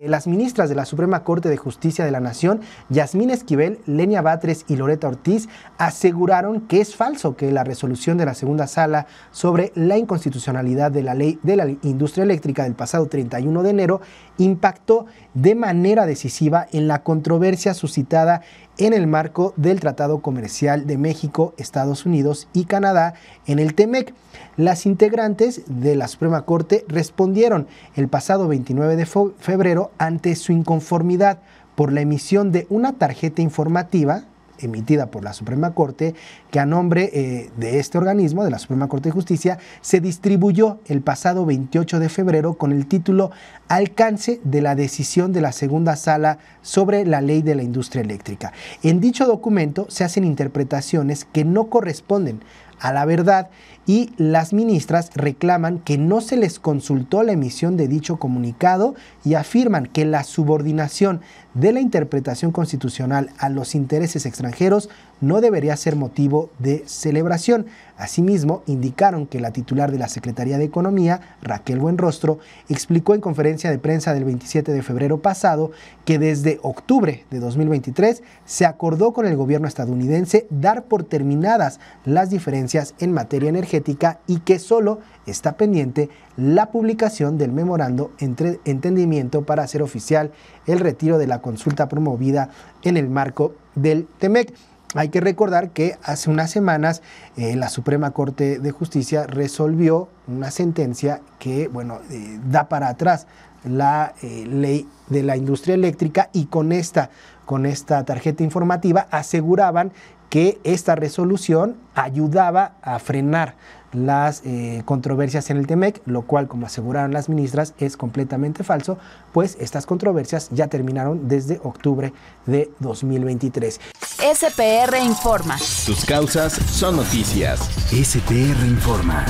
Eh, las ministras de la Suprema Corte de Justicia de la Nación, Yasmín Esquivel, Lenia Batres y Loreta Ortiz, aseguraron que es falso que la resolución de la segunda sala sobre la inconstitucionalidad de la ley de la industria eléctrica del pasado 31 de enero impactó de manera decisiva en la controversia suscitada en el marco del Tratado Comercial de México, Estados Unidos y Canadá en el TEMEC. Las integrantes de la Suprema Corte respondieron el pasado 29 de febrero ante su inconformidad por la emisión de una tarjeta informativa emitida por la Suprema Corte, que a nombre eh, de este organismo, de la Suprema Corte de Justicia, se distribuyó el pasado 28 de febrero con el título Alcance de la decisión de la segunda sala sobre la ley de la industria eléctrica. En dicho documento se hacen interpretaciones que no corresponden a la verdad y las ministras reclaman que no se les consultó la emisión de dicho comunicado y afirman que la subordinación de la interpretación constitucional a los intereses extranjeros no debería ser motivo de celebración. Asimismo, indicaron que la titular de la Secretaría de Economía, Raquel Buenrostro, explicó en conferencia de prensa del 27 de febrero pasado que desde octubre de 2023 se acordó con el gobierno estadounidense dar por terminadas las diferencias en materia energética y que solo está pendiente la publicación del memorando entre entendimiento para hacer oficial el retiro de la consulta promovida en el marco del TEMEC. Hay que recordar que hace unas semanas eh, la Suprema Corte de Justicia resolvió una sentencia que, bueno, eh, da para atrás la eh, ley de la industria eléctrica y con esta, con esta tarjeta informativa aseguraban que esta resolución ayudaba a frenar las eh, controversias en el TEMEC, lo cual, como aseguraron las ministras, es completamente falso, pues estas controversias ya terminaron desde octubre de 2023. SPR Informa. Sus causas son noticias. SPR Informa.